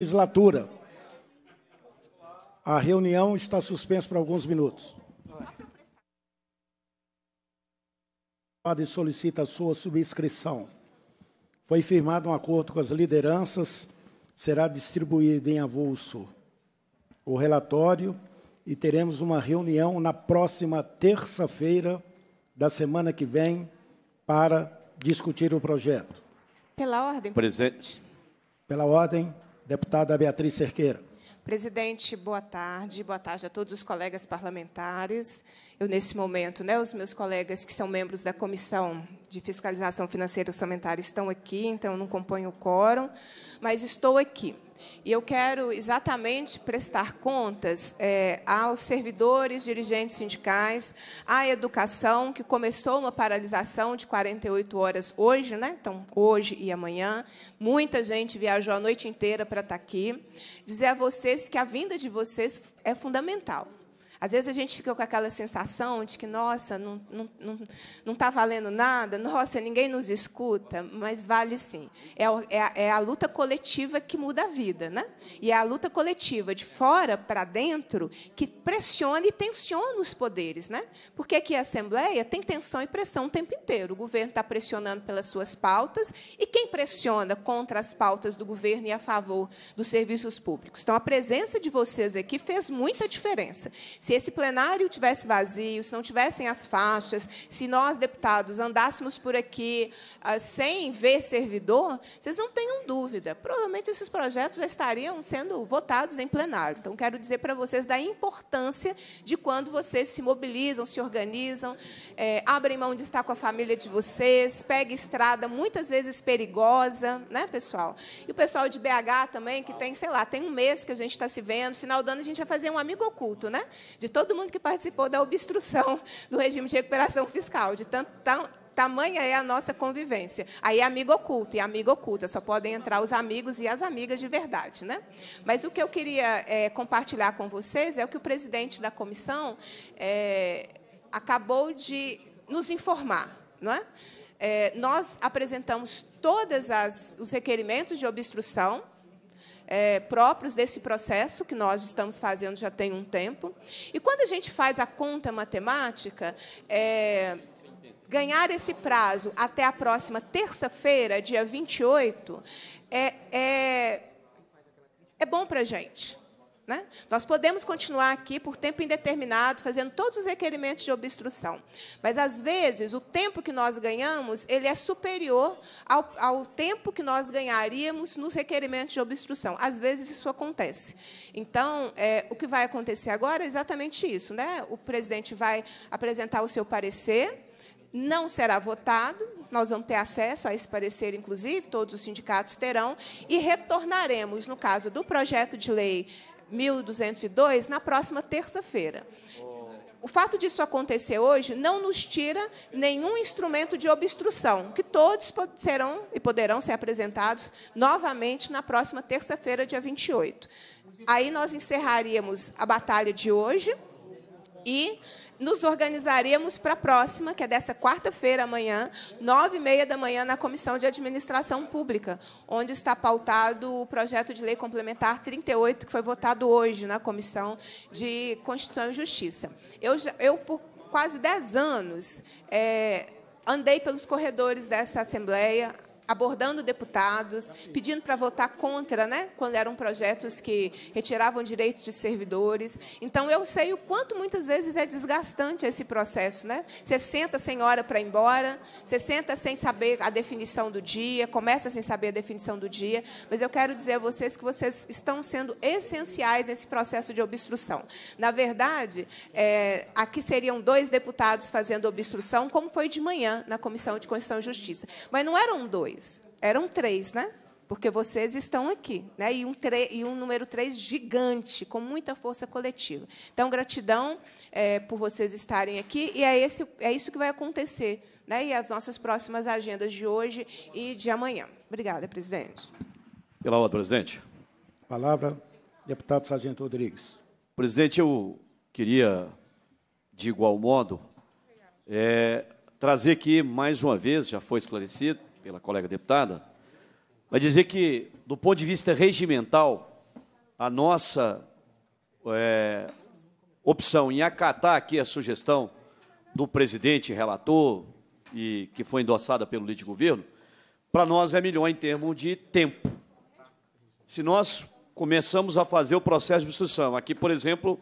legislatura. A reunião está suspensa por alguns minutos. E solicita a sua subscrição. Foi firmado um acordo com as lideranças, será distribuído em avulso o relatório e teremos uma reunião na próxima terça-feira da semana que vem para discutir o projeto. Pela ordem. Presente. Pela ordem. Deputada Beatriz Cerqueira. Presidente, boa tarde. Boa tarde a todos os colegas parlamentares. Eu, nesse momento, né, os meus colegas que são membros da Comissão de Fiscalização Financeira e Orçamentária estão aqui, então não compõem o quórum, mas estou aqui. E eu quero exatamente prestar contas é, aos servidores, dirigentes sindicais, à educação, que começou uma paralisação de 48 horas hoje, né? então, hoje e amanhã. Muita gente viajou a noite inteira para estar tá aqui. Dizer a vocês que a vinda de vocês é fundamental. Às vezes a gente fica com aquela sensação de que, nossa, não está não, não, não tá valendo nada, nossa, ninguém nos escuta, mas vale sim. É, é, é a luta coletiva que muda a vida, né? E é a luta coletiva de fora para dentro que pressiona e tensiona os poderes, né? Porque aqui a Assembleia tem tensão e pressão o tempo inteiro. O governo está pressionando pelas suas pautas e quem pressiona contra as pautas do governo e a favor dos serviços públicos. Então, a presença de vocês aqui fez muita diferença. Se esse plenário tivesse vazio, se não tivessem as faixas, se nós, deputados, andássemos por aqui ah, sem ver servidor, vocês não tenham dúvida. Provavelmente esses projetos já estariam sendo votados em plenário. Então, quero dizer para vocês da importância de quando vocês se mobilizam, se organizam, é, abrem mão de estar com a família de vocês, pegue estrada, muitas vezes perigosa, né, pessoal? E o pessoal de BH também, que tem, sei lá, tem um mês que a gente está se vendo, final do ano a gente vai fazer um amigo oculto, né? de todo mundo que participou da obstrução do regime de recuperação fiscal, de tanto, tão, tamanha é a nossa convivência. Aí é amigo oculto, e amigo oculta, só podem entrar os amigos e as amigas de verdade. Né? Mas o que eu queria é, compartilhar com vocês é o que o presidente da comissão é, acabou de nos informar. Não é? É, nós apresentamos todos os requerimentos de obstrução é, próprios desse processo que nós estamos fazendo já tem um tempo. E quando a gente faz a conta matemática, é, ganhar esse prazo até a próxima terça-feira, dia 28, é, é, é bom para a gente. Né? Nós podemos continuar aqui por tempo indeterminado, fazendo todos os requerimentos de obstrução. Mas, às vezes, o tempo que nós ganhamos ele é superior ao, ao tempo que nós ganharíamos nos requerimentos de obstrução. Às vezes, isso acontece. Então, é, o que vai acontecer agora é exatamente isso. Né? O presidente vai apresentar o seu parecer, não será votado, nós vamos ter acesso a esse parecer, inclusive, todos os sindicatos terão, e retornaremos, no caso do projeto de lei 1202 na próxima terça-feira. O fato disso acontecer hoje não nos tira nenhum instrumento de obstrução, que todos serão e poderão ser apresentados novamente na próxima terça-feira, dia 28. Aí nós encerraríamos a batalha de hoje e nos organizaremos para a próxima, que é dessa quarta-feira amanhã, nove e meia da manhã, na Comissão de Administração Pública, onde está pautado o projeto de lei complementar 38, que foi votado hoje na Comissão de Constituição e Justiça. Eu, eu por quase dez anos, é, andei pelos corredores dessa Assembleia, abordando deputados, pedindo para votar contra, né, quando eram projetos que retiravam direitos de servidores. Então, eu sei o quanto muitas vezes é desgastante esse processo. Né? Você senta sem hora para ir embora, você senta sem saber a definição do dia, começa sem saber a definição do dia, mas eu quero dizer a vocês que vocês estão sendo essenciais nesse processo de obstrução. Na verdade, é, aqui seriam dois deputados fazendo obstrução, como foi de manhã na Comissão de Constituição e Justiça. Mas não eram dois dois. Eram três, né? Porque vocês estão aqui, né? E um, e um número três gigante, com muita força coletiva. Então, gratidão é, por vocês estarem aqui. E é, esse, é isso que vai acontecer, né? E as nossas próximas agendas de hoje e de amanhã. Obrigada, presidente. Pela ordem, presidente. Palavra, deputado Sargento Rodrigues. Presidente, eu queria, de igual modo, é, trazer aqui mais uma vez, já foi esclarecido, pela colega deputada, vai dizer que, do ponto de vista regimental, a nossa é, opção em acatar aqui a sugestão do presidente relator, e que foi endossada pelo líder de governo, para nós é melhor em termos de tempo. Se nós começamos a fazer o processo de instrução, aqui, por exemplo,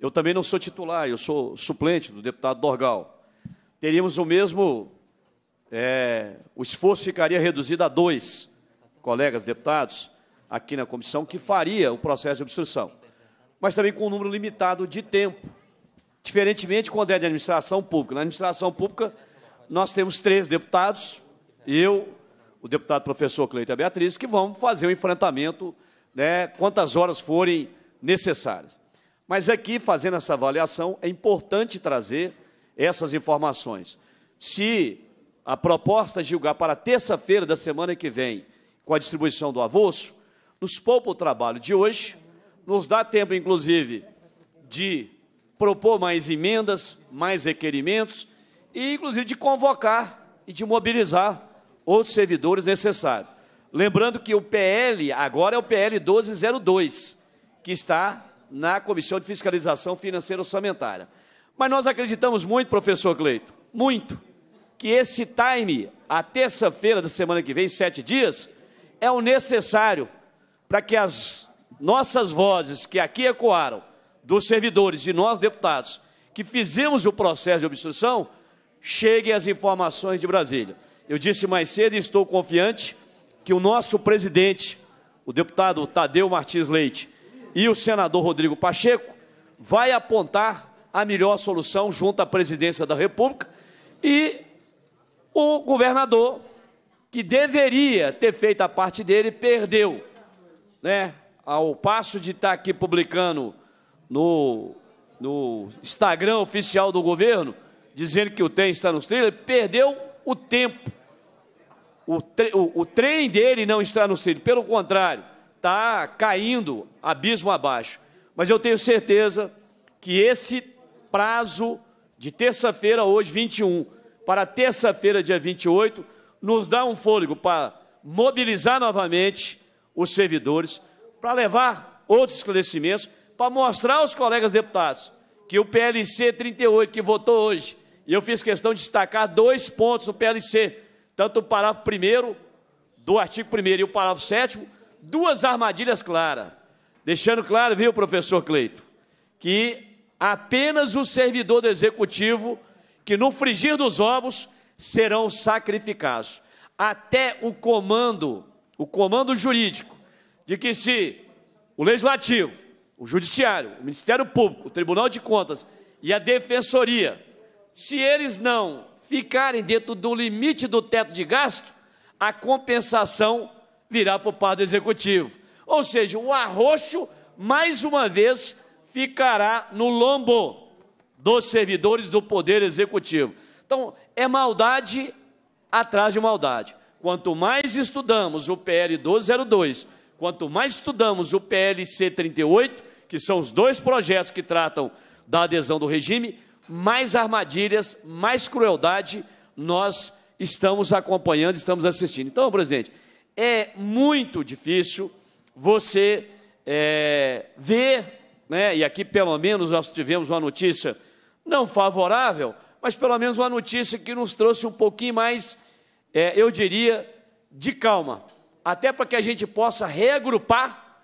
eu também não sou titular, eu sou suplente do deputado Dorgal, teríamos o mesmo é, o esforço ficaria reduzido a dois colegas deputados aqui na comissão que faria o processo de obstrução, mas também com um número limitado de tempo. Diferentemente quando é de administração pública. Na administração pública, nós temos três deputados, eu, o deputado professor Cleiton Beatriz, que vão fazer o um enfrentamento né, quantas horas forem necessárias. Mas aqui, fazendo essa avaliação, é importante trazer essas informações. Se a proposta de julgar para terça-feira da semana que vem, com a distribuição do avulso nos poupa o trabalho de hoje, nos dá tempo, inclusive, de propor mais emendas, mais requerimentos e, inclusive, de convocar e de mobilizar outros servidores necessários. Lembrando que o PL agora é o PL 1202, que está na Comissão de Fiscalização Financeira Orçamentária. Mas nós acreditamos muito, professor Cleito, muito, que esse time, a terça-feira da semana que vem, sete dias, é o necessário para que as nossas vozes que aqui ecoaram, dos servidores, e nós deputados, que fizemos o processo de obstrução, cheguem as informações de Brasília. Eu disse mais cedo e estou confiante que o nosso presidente, o deputado Tadeu Martins Leite, e o senador Rodrigo Pacheco, vai apontar a melhor solução junto à presidência da República e o governador, que deveria ter feito a parte dele, perdeu. Né? Ao passo de estar tá aqui publicando no, no Instagram oficial do governo, dizendo que o trem está nos trilhos, ele perdeu o tempo. O, tre o, o, trem dele não está nos trilhos, pelo contrário, está caindo abismo abaixo. Mas eu tenho certeza que esse prazo de terça-feira, hoje, 21, para terça-feira, dia 28, nos dá um fôlego para mobilizar novamente os servidores, para levar outros esclarecimentos, para mostrar aos colegas deputados que o PLC 38, que votou hoje, e eu fiz questão de destacar dois pontos do PLC, tanto o parágrafo 1 do artigo 1 e o parágrafo 7 duas armadilhas claras. Deixando claro, viu, professor Cleito, que apenas o servidor do executivo que no frigir dos ovos serão sacrificados. Até o comando, o comando jurídico, de que se o legislativo, o judiciário, o Ministério Público, o Tribunal de Contas e a Defensoria, se eles não ficarem dentro do limite do teto de gasto, a compensação virá para o padre executivo. Ou seja, o arroxo, mais uma vez, ficará no lombo dos servidores do Poder Executivo. Então, é maldade atrás de maldade. Quanto mais estudamos o PL 202, quanto mais estudamos o PLC 38, que são os dois projetos que tratam da adesão do regime, mais armadilhas, mais crueldade nós estamos acompanhando, estamos assistindo. Então, presidente, é muito difícil você é, ver, né, e aqui pelo menos nós tivemos uma notícia não favorável, mas pelo menos uma notícia que nos trouxe um pouquinho mais, é, eu diria, de calma, até para que a gente possa reagrupar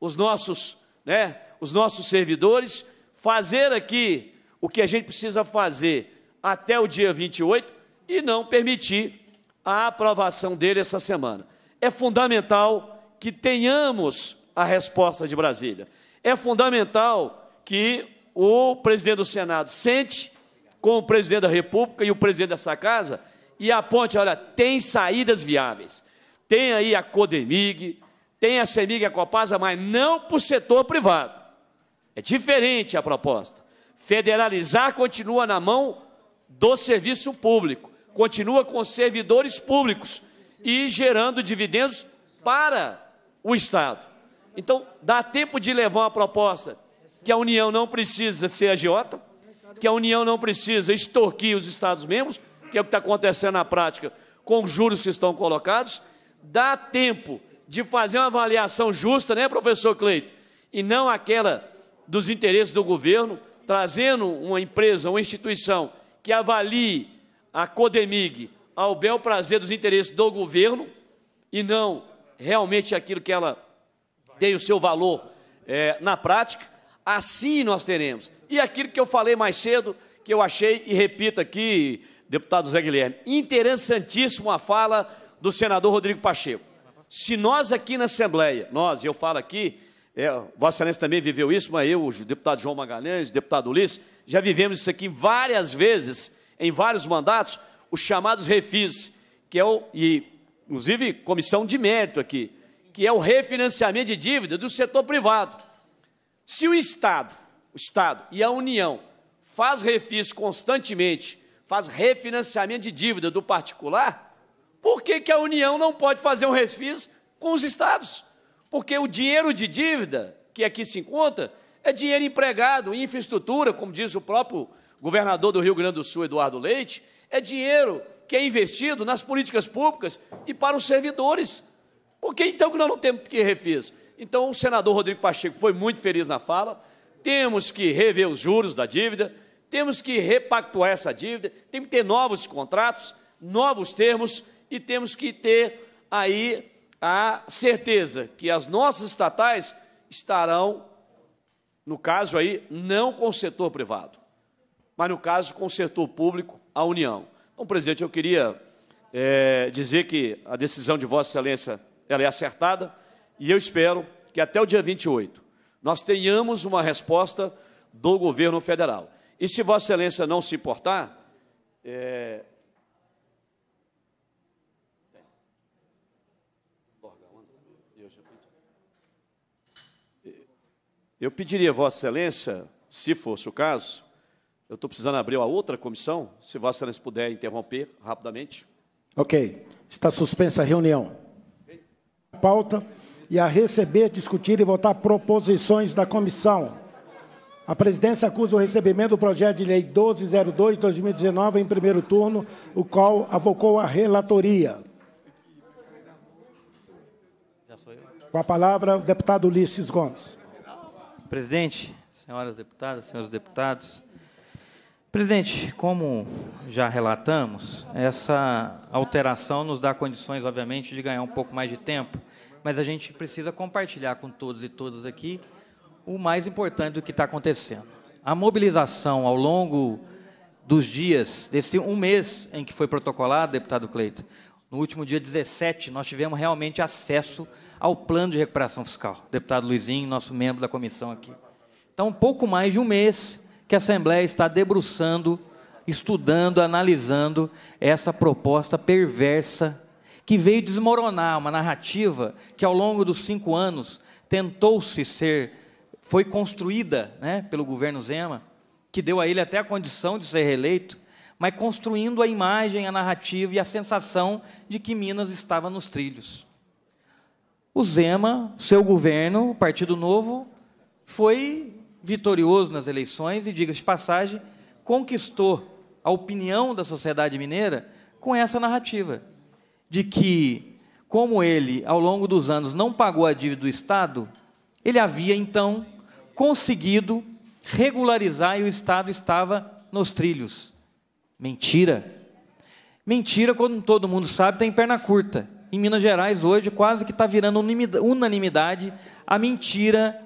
os nossos, né, os nossos servidores, fazer aqui o que a gente precisa fazer até o dia 28 e não permitir a aprovação dele essa semana. É fundamental que tenhamos a resposta de Brasília. É fundamental que o presidente do Senado sente com o presidente da República e o presidente dessa casa e aponte, olha, tem saídas viáveis. Tem aí a Codemig, tem a CEMIG e a Copasa, mas não para o setor privado. É diferente a proposta. Federalizar continua na mão do serviço público, continua com servidores públicos e gerando dividendos para o Estado. Então, dá tempo de levar uma proposta que a União não precisa ser agiota, que a União não precisa extorquir os Estados-membros, que é o que está acontecendo na prática com os juros que estão colocados. Dá tempo de fazer uma avaliação justa, né, professor Cleito? E não aquela dos interesses do governo, trazendo uma empresa, uma instituição que avalie a Codemig ao bel prazer dos interesses do governo e não realmente aquilo que ela tem o seu valor é, na prática assim nós teremos. E aquilo que eu falei mais cedo, que eu achei e repito aqui, deputado Zé Guilherme, interessantíssimo a fala do senador Rodrigo Pacheco. Se nós aqui na Assembleia, nós, eu falo aqui, é, Vossa Excelência também viveu isso, mas eu, o deputado João Magalhães, o deputado Ulisses, já vivemos isso aqui várias vezes, em vários mandatos, os chamados refis, que é o, e inclusive comissão de mérito aqui, que é o refinanciamento de dívida do setor privado. Se o Estado, o Estado e a União faz refis constantemente, faz refinanciamento de dívida do particular, por que, que a União não pode fazer um refis com os estados? Porque o dinheiro de dívida que aqui se encontra é dinheiro empregado em infraestrutura, como diz o próprio governador do Rio Grande do Sul, Eduardo Leite, é dinheiro que é investido nas políticas públicas e para os servidores. Por que então que nós não temos que refis? Então, o senador Rodrigo Pacheco foi muito feliz na fala. Temos que rever os juros da dívida, temos que repactuar essa dívida, tem que ter novos contratos, novos termos e temos que ter aí a certeza que as nossas estatais estarão, no caso aí, não com o setor privado, mas no caso com o setor público, a União. Então, presidente, eu queria é, dizer que a decisão de Vossa Excelência ela é acertada e eu espero que até o dia 28 nós tenhamos uma resposta do governo federal. E se Vossa Excelência não se importar, é... Eu pediria, Vossa Excelência, se fosse o caso, eu estou precisando abrir a outra comissão, se Vossa Excelência puder interromper rapidamente. Ok. Está suspensa a reunião. Pauta e a receber, discutir e votar proposições da comissão. A presidência acusa o recebimento do projeto de lei 1202-2019 em primeiro turno, o qual avocou a relatoria. Com a palavra, o deputado Ulisses Gomes. Presidente, senhoras deputadas, senhores deputados. Presidente, como já relatamos, essa alteração nos dá condições, obviamente, de ganhar um pouco mais de tempo mas a gente precisa compartilhar com todos e todas aqui o mais importante do que está acontecendo. A mobilização ao longo dos dias, desse um mês em que foi protocolado, deputado Cleito, no último dia 17, nós tivemos realmente acesso ao plano de recuperação fiscal. Deputado Luizinho, nosso membro da comissão aqui. Então, um pouco mais de um mês que a Assembleia está debruçando, estudando, analisando essa proposta perversa que veio desmoronar uma narrativa que ao longo dos cinco anos tentou-se ser, foi construída né, pelo governo Zema, que deu a ele até a condição de ser reeleito, mas construindo a imagem, a narrativa e a sensação de que Minas estava nos trilhos. O Zema, seu governo, o Partido Novo, foi vitorioso nas eleições e, diga-se de passagem, conquistou a opinião da sociedade mineira com essa narrativa de que, como ele, ao longo dos anos, não pagou a dívida do Estado, ele havia então conseguido regularizar e o Estado estava nos trilhos. Mentira. Mentira quando todo mundo sabe tem perna curta. Em Minas Gerais, hoje, quase que está virando unanimidade a mentira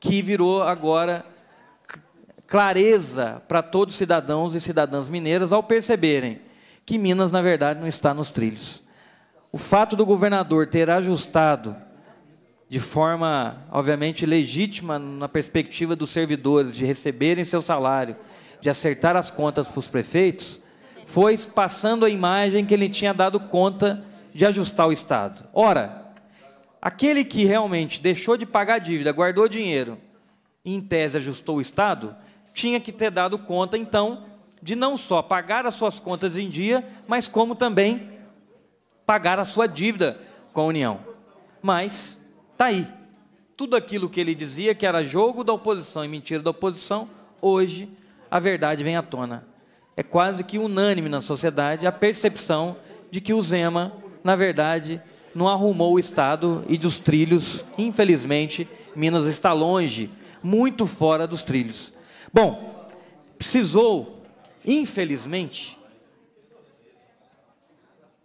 que virou agora clareza para todos os cidadãos e cidadãs mineiras ao perceberem que Minas, na verdade, não está nos trilhos. O fato do governador ter ajustado de forma, obviamente, legítima na perspectiva dos servidores de receberem seu salário, de acertar as contas para os prefeitos, foi passando a imagem que ele tinha dado conta de ajustar o Estado. Ora, aquele que realmente deixou de pagar dívida, guardou dinheiro e, em tese, ajustou o Estado, tinha que ter dado conta, então, de não só pagar as suas contas em dia, mas como também pagar a sua dívida com a União. Mas tá aí. Tudo aquilo que ele dizia que era jogo da oposição e mentira da oposição, hoje a verdade vem à tona. É quase que unânime na sociedade a percepção de que o Zema, na verdade, não arrumou o Estado e dos trilhos, infelizmente, Minas está longe, muito fora dos trilhos. Bom, precisou, infelizmente,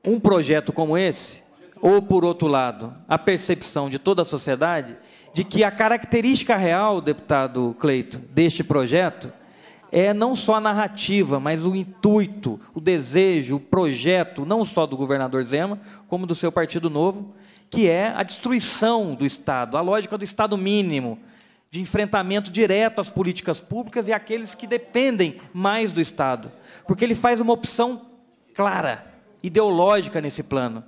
um projeto como esse, ou por outro lado, a percepção de toda a sociedade de que a característica real, deputado Cleito, deste projeto é não só a narrativa, mas o intuito, o desejo, o projeto, não só do governador Zema, como do seu Partido Novo, que é a destruição do Estado, a lógica do Estado mínimo, de enfrentamento direto às políticas públicas e àqueles que dependem mais do Estado. Porque ele faz uma opção clara ideológica nesse plano,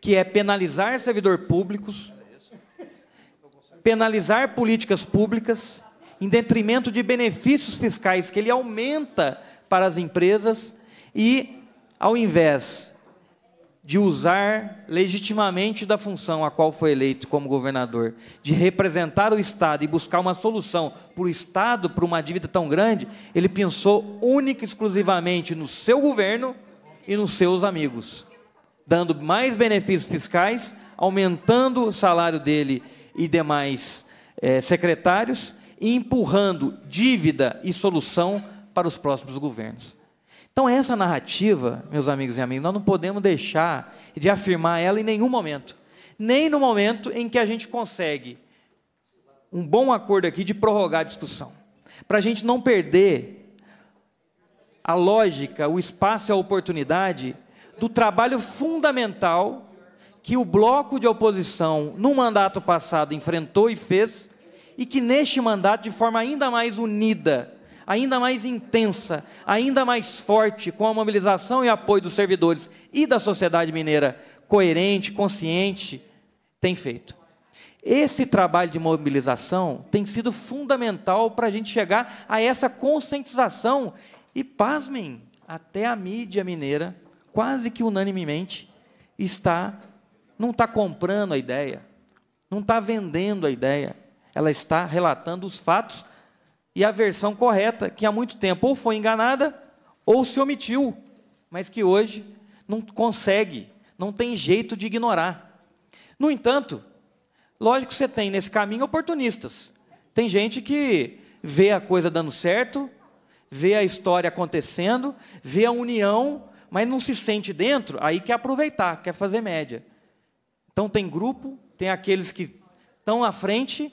que é penalizar servidor públicos, penalizar políticas públicas, em detrimento de benefícios fiscais que ele aumenta para as empresas e, ao invés de usar legitimamente da função a qual foi eleito como governador, de representar o Estado e buscar uma solução para o Estado, para uma dívida tão grande, ele pensou única e exclusivamente no seu governo e nos seus amigos, dando mais benefícios fiscais, aumentando o salário dele e demais é, secretários e empurrando dívida e solução para os próximos governos. Então, essa narrativa, meus amigos e amigas, nós não podemos deixar de afirmar ela em nenhum momento. Nem no momento em que a gente consegue um bom acordo aqui de prorrogar a discussão. Para a gente não perder a lógica, o espaço e a oportunidade do trabalho fundamental que o bloco de oposição, no mandato passado, enfrentou e fez, e que neste mandato, de forma ainda mais unida, ainda mais intensa, ainda mais forte, com a mobilização e apoio dos servidores e da sociedade mineira, coerente, consciente, tem feito. Esse trabalho de mobilização tem sido fundamental para a gente chegar a essa conscientização e pasmem, até a mídia mineira, quase que unanimemente, está não está comprando a ideia, não está vendendo a ideia, ela está relatando os fatos e a versão correta, que há muito tempo ou foi enganada ou se omitiu, mas que hoje não consegue, não tem jeito de ignorar. No entanto, lógico que você tem nesse caminho oportunistas. Tem gente que vê a coisa dando certo vê a história acontecendo, vê a união, mas não se sente dentro, aí quer aproveitar, quer fazer média. Então tem grupo, tem aqueles que estão à frente,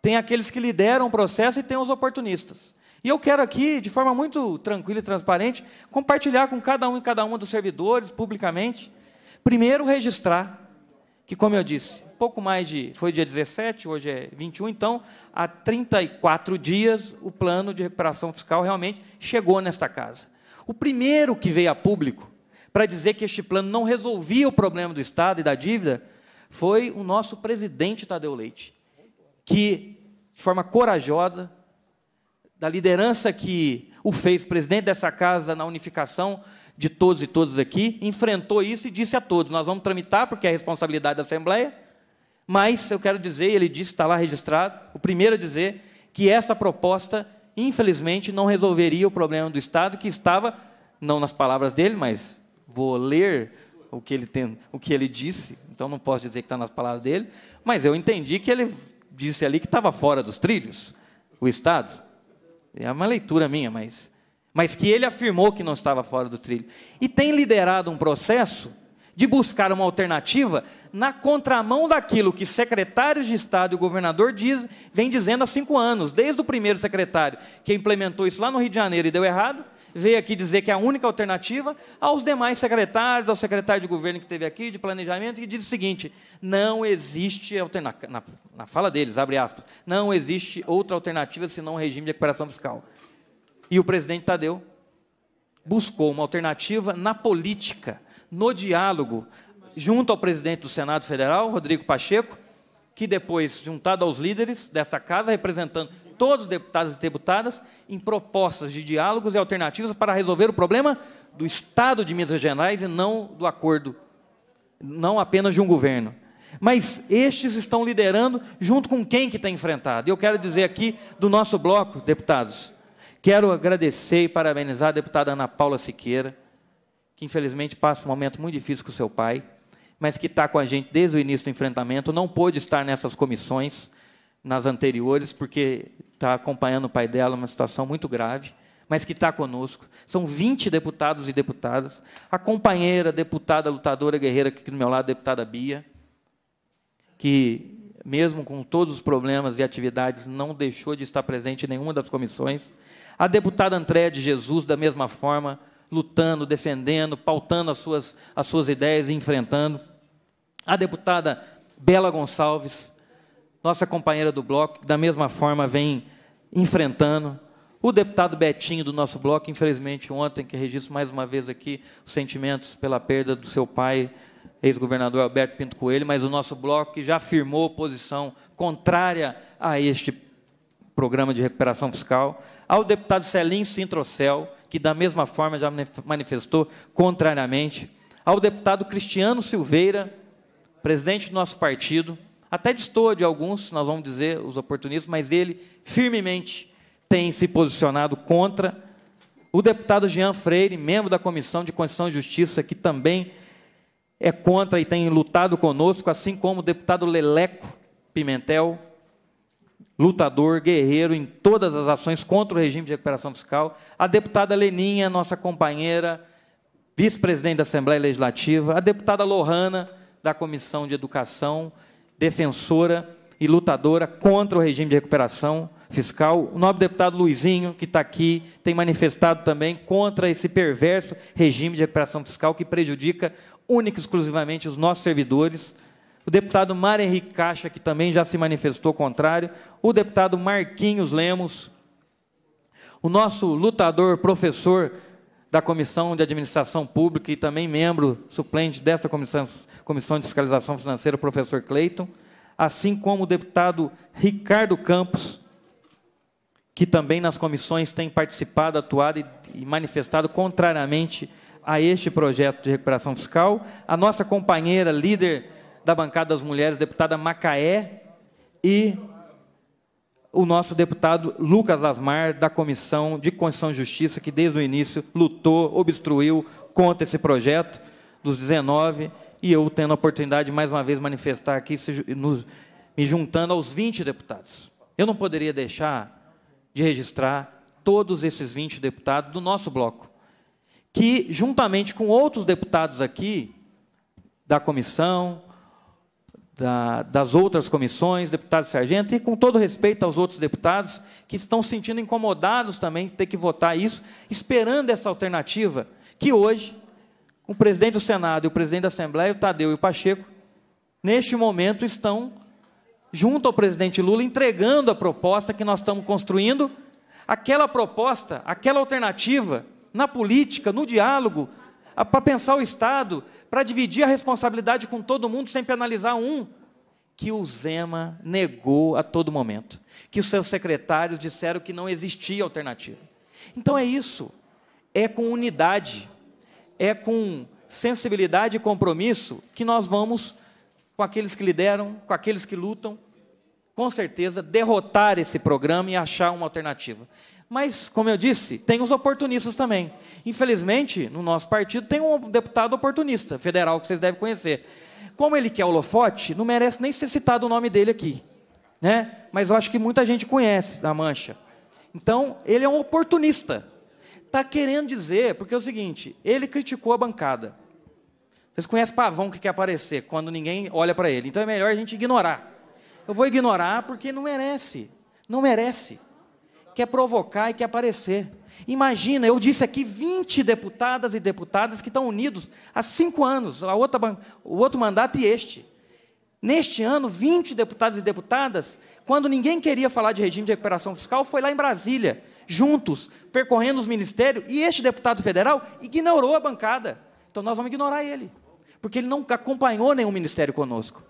tem aqueles que lideram o processo e tem os oportunistas. E eu quero aqui, de forma muito tranquila e transparente, compartilhar com cada um e cada uma dos servidores, publicamente, primeiro registrar que, como eu disse, pouco mais de. Foi dia 17, hoje é 21, então, há 34 dias, o plano de recuperação fiscal realmente chegou nesta casa. O primeiro que veio a público para dizer que este plano não resolvia o problema do Estado e da dívida foi o nosso presidente Tadeu Leite, que, de forma corajosa, da liderança que o fez presidente dessa casa na unificação de todos e todas aqui, enfrentou isso e disse a todos: nós vamos tramitar, porque é a responsabilidade da Assembleia. Mas eu quero dizer, ele disse, está lá registrado, o primeiro a dizer, que essa proposta, infelizmente, não resolveria o problema do Estado, que estava, não nas palavras dele, mas vou ler o que ele, tem, o que ele disse, então não posso dizer que está nas palavras dele, mas eu entendi que ele disse ali que estava fora dos trilhos, o Estado. É uma leitura minha, mas mas que ele afirmou que não estava fora do trilho. E tem liderado um processo de buscar uma alternativa na contramão daquilo que secretários de Estado e o governador diz, vem dizendo há cinco anos, desde o primeiro secretário que implementou isso lá no Rio de Janeiro e deu errado, veio aqui dizer que é a única alternativa, aos demais secretários, ao secretário de governo que teve aqui, de planejamento, que diz o seguinte: não existe alternativa, na, na fala deles, abre aspas, não existe outra alternativa senão o regime de recuperação fiscal. E o presidente Tadeu buscou uma alternativa na política, no diálogo, junto ao presidente do Senado Federal, Rodrigo Pacheco, que depois, juntado aos líderes desta casa, representando todos os deputados e deputadas, em propostas de diálogos e alternativas para resolver o problema do Estado de Minas Gerais e não do acordo, não apenas de um governo. Mas estes estão liderando junto com quem que está enfrentado. Eu quero dizer aqui do nosso bloco, deputados, Quero agradecer e parabenizar a deputada Ana Paula Siqueira, que infelizmente passa um momento muito difícil com seu pai, mas que está com a gente desde o início do enfrentamento, não pôde estar nessas comissões, nas anteriores, porque está acompanhando o pai dela, uma situação muito grave, mas que está conosco. São 20 deputados e deputadas, a companheira, deputada, lutadora, guerreira, aqui do meu lado, deputada Bia, que mesmo com todos os problemas e atividades, não deixou de estar presente em nenhuma das comissões. A deputada André de Jesus, da mesma forma, lutando, defendendo, pautando as suas, as suas ideias e enfrentando. A deputada Bela Gonçalves, nossa companheira do bloco, da mesma forma vem enfrentando. O deputado Betinho do nosso bloco, infelizmente ontem, que registro mais uma vez aqui os sentimentos pela perda do seu pai, ex-governador Alberto Pinto Coelho, mas o nosso bloco já afirmou posição contrária a este programa de recuperação fiscal, ao deputado Celim Sintrocel, que da mesma forma já manifestou contrariamente, ao deputado Cristiano Silveira, presidente do nosso partido, até destoa de alguns, nós vamos dizer, os oportunistas, mas ele firmemente tem se posicionado contra. O deputado Jean Freire, membro da Comissão de Constituição e Justiça, que também é contra e tem lutado conosco, assim como o deputado Leleco Pimentel, lutador, guerreiro em todas as ações contra o regime de recuperação fiscal. A deputada Leninha, nossa companheira, vice-presidente da Assembleia Legislativa. A deputada Lohana, da Comissão de Educação, defensora e lutadora contra o regime de recuperação fiscal. O nobre deputado Luizinho, que está aqui, tem manifestado também contra esse perverso regime de recuperação fiscal que prejudica única e exclusivamente os nossos servidores o deputado Mário Henrique Caixa, que também já se manifestou contrário, o deputado Marquinhos Lemos, o nosso lutador, professor da Comissão de Administração Pública e também membro suplente dessa comissão, comissão de Fiscalização Financeira, o professor Cleiton, assim como o deputado Ricardo Campos, que também nas comissões tem participado, atuado e, manifestado contrariamente a este projeto de recuperação fiscal. A nossa companheira, líder da bancada das mulheres, deputada Macaé, e o nosso deputado Lucas Asmar, da Comissão de Constituição e Justiça, que desde o início lutou, obstruiu contra esse projeto dos 19, e eu tendo a oportunidade de mais uma vez manifestar aqui, se, nos, me juntando aos 20 deputados. Eu não poderia deixar de registrar todos esses 20 deputados do nosso bloco, que, juntamente com outros deputados aqui, da comissão, da, das outras comissões, deputado Sargento, e com todo respeito aos outros deputados que estão sentindo incomodados também de ter que votar isso, esperando essa alternativa, que hoje o presidente do Senado e o presidente da Assembleia, o Tadeu e o Pacheco, neste momento estão junto ao presidente Lula entregando a proposta que nós estamos construindo, aquela proposta, aquela alternativa na política, no diálogo, para pensar o Estado, para dividir a responsabilidade com todo mundo sem penalizar um, que o Zema negou a todo momento, que os seus secretários disseram que não existia alternativa. Então é isso, é com unidade, é com sensibilidade e compromisso que nós vamos, com aqueles que lideram, com aqueles que lutam, com certeza derrotar esse programa e achar uma alternativa. Mas, como eu disse, tem os oportunistas também. Infelizmente, no nosso partido tem um deputado oportunista federal que vocês devem conhecer. Como ele quer é holofote, não merece nem ser citado o nome dele aqui. Né? Mas eu acho que muita gente conhece da Mancha. Então, ele é um oportunista. Está querendo dizer, porque é o seguinte, ele criticou a bancada. Vocês conhecem pavão que quer aparecer quando ninguém olha para ele. Então é melhor a gente ignorar. Eu vou ignorar porque não merece. Não merece quer provocar e quer aparecer. Imagina, eu disse aqui 20 deputadas e deputadas que estão unidos há cinco anos, a outra, o outro mandato e este. Neste ano, 20 deputados e deputadas, quando ninguém queria falar de regime de recuperação fiscal, foi lá em Brasília, juntos, percorrendo os ministérios, e este deputado federal ignorou a bancada. Então nós vamos ignorar ele, porque ele não acompanhou nenhum ministério conosco.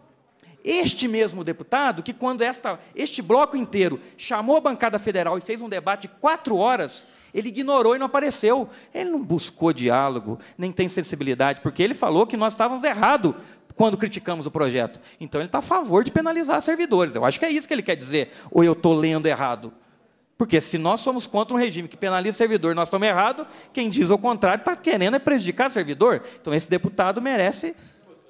Este mesmo deputado, que quando esta, este bloco inteiro chamou a bancada federal e fez um debate de quatro horas, ele ignorou e não apareceu. Ele não buscou diálogo, nem tem sensibilidade, porque ele falou que nós estávamos errados quando criticamos o projeto. Então ele está a favor de penalizar servidores. Eu acho que é isso que ele quer dizer. Ou eu estou lendo errado. Porque se nós somos contra um regime que penaliza servidor e nós estamos errados, quem diz o contrário está querendo é prejudicar servidor. Então esse deputado merece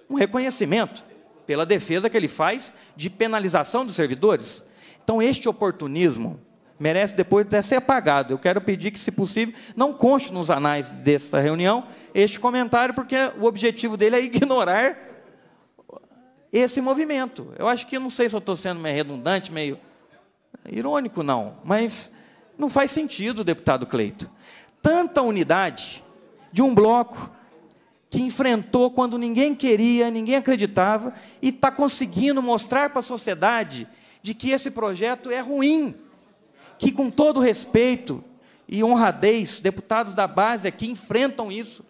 um reconhecimento pela defesa que ele faz de penalização dos servidores. Então, este oportunismo merece depois até ser apagado. Eu quero pedir que, se possível, não conste nos anais desta reunião este comentário, porque o objetivo dele é ignorar esse movimento. Eu acho que, não sei se eu estou sendo meio redundante, meio irônico, não, mas não faz sentido, deputado Cleito. Tanta unidade de um bloco que enfrentou quando ninguém queria, ninguém acreditava, e está conseguindo mostrar para a sociedade de que esse projeto é ruim, que com todo respeito e honradez, deputados da base aqui enfrentam isso,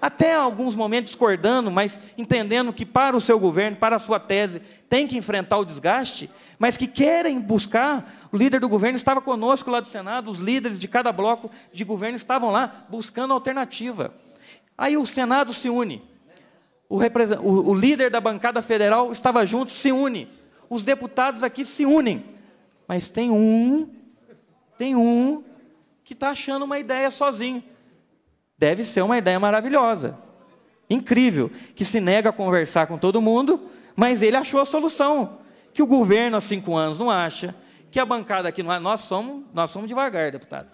até alguns momentos discordando, mas entendendo que para o seu governo, para a sua tese, tem que enfrentar o desgaste, mas que querem buscar. O líder do governo estava conosco lá do Senado, os líderes de cada bloco de governo estavam lá buscando alternativa. Aí o Senado se une. O, o, o líder da bancada federal estava junto, se une. Os deputados aqui se unem. Mas tem um, tem um que está achando uma ideia sozinho. Deve ser uma ideia maravilhosa. Incrível. Que se nega a conversar com todo mundo, mas ele achou a solução. Que o governo há cinco anos não acha, que a bancada aqui não acha. Nós somos, nós somos devagar, deputado.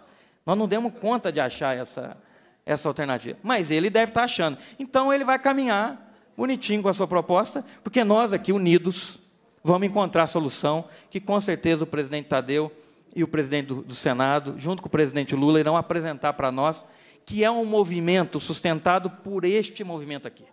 Nós não demos conta de achar essa, essa alternativa. Mas ele deve estar achando. Então ele vai caminhar bonitinho com a sua proposta, porque nós aqui unidos vamos encontrar a solução que com certeza o presidente Tadeu e o presidente do, do Senado, junto com o presidente Lula, irão apresentar para nós, que é um movimento sustentado por este movimento aqui.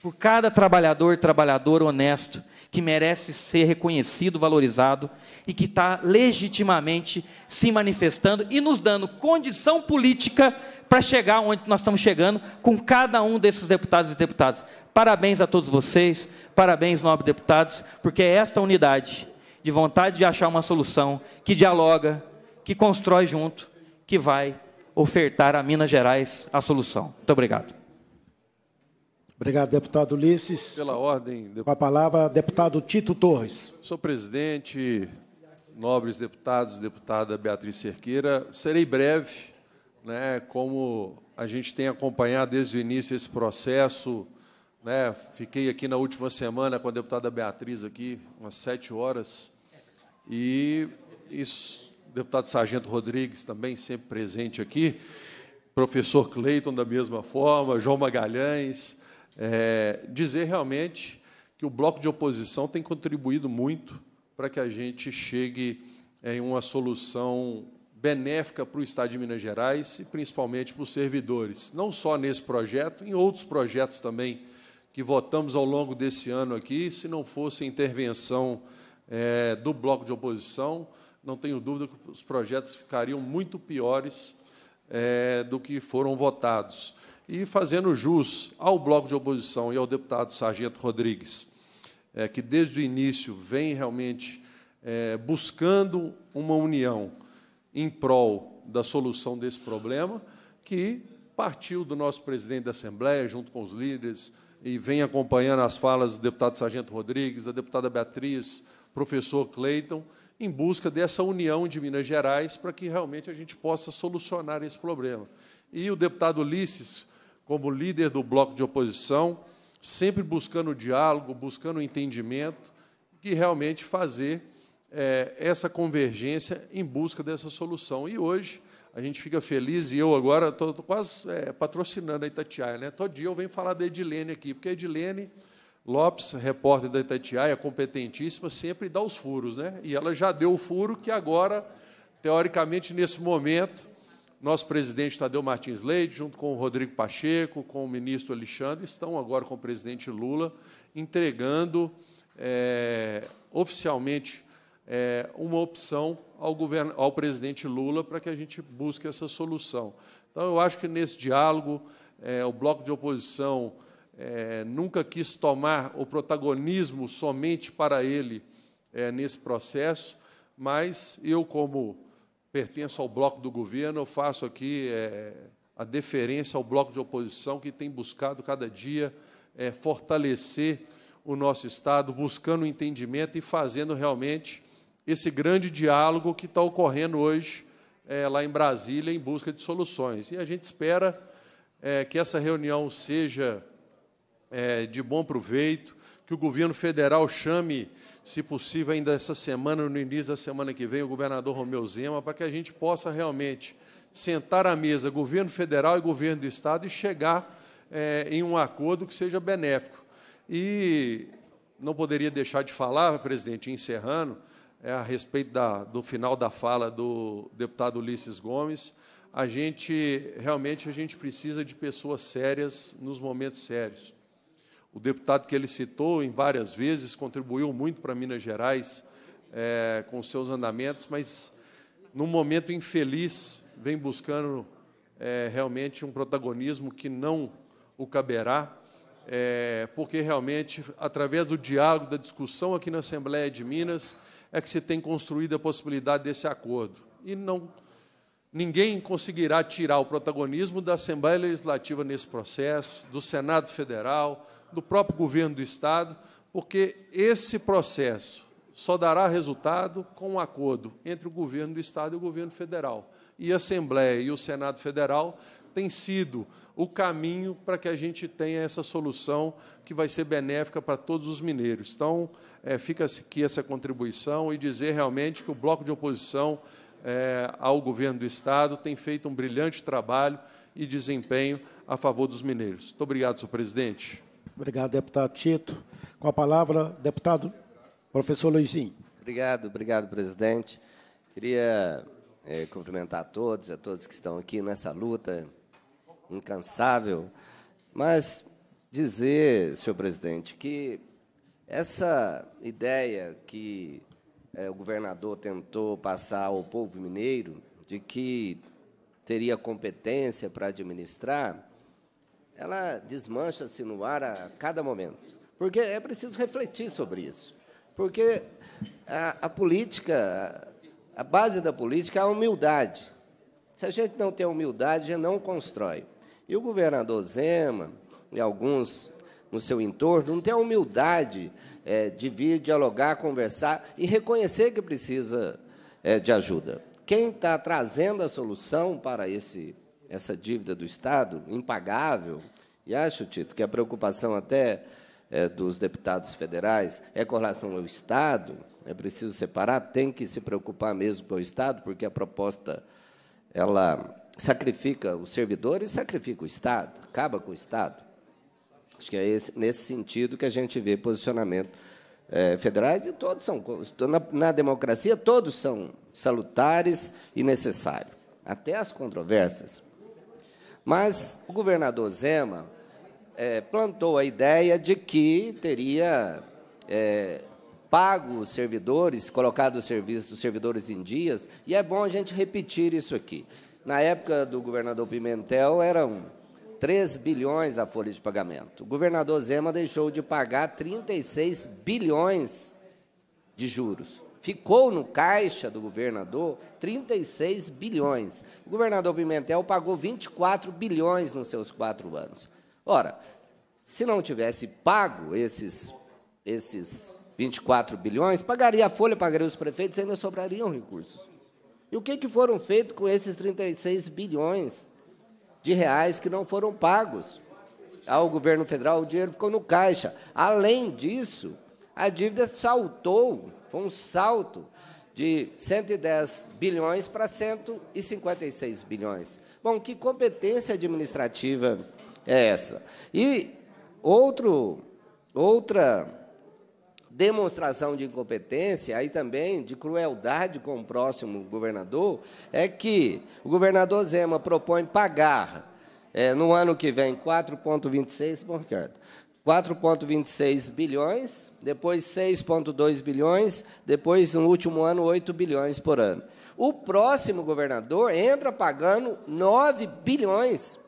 Por cada trabalhador trabalhador trabalhadora honesto que merece ser reconhecido, valorizado e que está legitimamente se manifestando e nos dando condição política para chegar onde nós estamos chegando com cada um desses deputados e deputadas. Parabéns a todos vocês, parabéns, nobres deputados, porque é esta unidade de vontade de achar uma solução que dialoga, que constrói junto, que vai ofertar a Minas Gerais a solução. Muito obrigado. Obrigado, deputado Ulisses. Pela ordem. Com a palavra, deputado Tito Torres. Senhor presidente, nobres deputados, deputada Beatriz Cerqueira, serei breve né, como a gente tem acompanhado desde o início esse processo. Né, fiquei aqui na última semana com a deputada Beatriz aqui, umas sete horas, e isso, deputado Sargento Rodrigues também sempre presente aqui, professor Cleiton da mesma forma, João Magalhães, é, dizer realmente que o bloco de oposição tem contribuído muito para que a gente chegue é, em uma solução benéfica para o Estado de Minas Gerais e principalmente para os servidores, não só nesse projeto, em outros projetos também que votamos ao longo desse ano aqui, se não fosse a intervenção é, do bloco de oposição, não tenho dúvida que os projetos ficariam muito piores é, do que foram votados. E fazendo jus ao bloco de oposição e ao deputado Sargento Rodrigues, é, que desde o início vem realmente é, buscando uma união em prol da solução desse problema, que partiu do nosso presidente da Assembleia, junto com os líderes, e vem acompanhando as falas do deputado Sargento Rodrigues, da deputada Beatriz, professor Cleiton, em busca dessa união de Minas Gerais para que realmente a gente possa solucionar esse problema. E o deputado Ulisses, como líder do bloco de oposição, sempre buscando diálogo, buscando entendimento, e realmente fazer é, essa convergência em busca dessa solução. E hoje a gente fica feliz, e eu agora estou quase é, patrocinando a Itatiaia. Né? Todo dia eu venho falar da Edilene aqui, porque a Edilene Lopes, repórter da Itatiaia, competentíssima, sempre dá os furos. Né? E ela já deu o furo que agora, teoricamente, nesse momento, nosso presidente Tadeu Martins Leite, junto com o Rodrigo Pacheco, com o ministro Alexandre, estão agora com o presidente Lula entregando é, oficialmente é, uma opção ao, governo, ao presidente Lula para que a gente busque essa solução. Então, eu acho que nesse diálogo, é, o bloco de oposição é, nunca quis tomar o protagonismo somente para ele é, nesse processo, mas eu, como pertenço ao bloco do governo, eu faço aqui é, a deferência ao bloco de oposição que tem buscado cada dia é, fortalecer o nosso Estado, buscando entendimento e fazendo realmente esse grande diálogo que está ocorrendo hoje é, lá em Brasília em busca de soluções. E a gente espera é, que essa reunião seja é, de bom proveito, que o governo federal chame, se possível, ainda essa semana, no início da semana que vem, o governador Romeu Zema, para que a gente possa realmente sentar à mesa governo federal e governo do Estado e chegar é, em um acordo que seja benéfico. E não poderia deixar de falar, presidente, encerrando, é a respeito da, do final da fala do deputado Ulisses Gomes. A gente realmente a gente precisa de pessoas sérias nos momentos sérios. O deputado que ele citou em várias vezes contribuiu muito para Minas Gerais é, com seus andamentos, mas num momento infeliz vem buscando é, realmente um protagonismo que não o caberá, é, porque realmente, através do diálogo, da discussão aqui na Assembleia de Minas, é que se tem construído a possibilidade desse acordo. E não ninguém conseguirá tirar o protagonismo da Assembleia Legislativa nesse processo, do Senado Federal, do próprio governo do Estado, porque esse processo só dará resultado com um acordo entre o governo do Estado e o governo federal. E a Assembleia e o Senado Federal têm sido o caminho para que a gente tenha essa solução que vai ser benéfica para todos os mineiros. Então, é, fica aqui essa contribuição e dizer realmente que o bloco de oposição é, ao governo do Estado tem feito um brilhante trabalho e desempenho a favor dos mineiros. Muito obrigado, senhor presidente. Obrigado, deputado Tito. Com a palavra, deputado professor Luizinho. Obrigado, obrigado, presidente. Queria é, cumprimentar a todos, a todos que estão aqui nessa luta incansável, mas dizer, senhor presidente, que essa ideia que é, o governador tentou passar ao povo mineiro de que teria competência para administrar, ela desmancha-se no ar a cada momento. Porque é preciso refletir sobre isso. Porque a, a política, a base da política é a humildade. Se a gente não tem humildade, a gente não constrói. E o governador Zema e alguns no seu entorno não têm a humildade é, de vir dialogar, conversar e reconhecer que precisa é, de ajuda. Quem está trazendo a solução para esse, essa dívida do Estado, impagável, e acho, Tito, que a preocupação até é, dos deputados federais é com relação ao Estado, é preciso separar, tem que se preocupar mesmo com o Estado, porque a proposta ela sacrifica os servidores, sacrifica o Estado, acaba com o Estado. Acho que é esse, nesse sentido que a gente vê posicionamento é, federais e todos são na, na, democracia todos são salutares e necessários, até as controvérsias. Mas o governador Zema é, plantou a ideia de que teria é, pago os servidores, colocado o serviço servidores em dias, e é bom a gente repetir isso aqui. Na época do governador Pimentel, eram 3 bilhões a folha de pagamento. O governador Zema deixou de pagar 36 bilhões de juros. Ficou no caixa do governador 36 bilhões. O governador Pimentel pagou 24 bilhões nos seus quatro anos. Ora, se não tivesse pago esses, esses 24 bilhões, pagaria a folha, pagaria os prefeitos e ainda sobrariam recursos. E o que, que foram feitos com esses 36 bilhões de reais que não foram pagos ao ah, governo federal? O dinheiro ficou no caixa. Além disso, a dívida saltou, foi um salto de 110 bilhões para 156 bilhões. Bom, que competência administrativa é essa? E outro, outra demonstração de incompetência e também de crueldade com o próximo governador é que o governador Zema propõe pagar é, no ano que vem 4,26 4,26 bilhões, depois 6,2 bilhões, depois, no último ano, 8 bilhões por ano. O próximo governador entra pagando 9 bilhões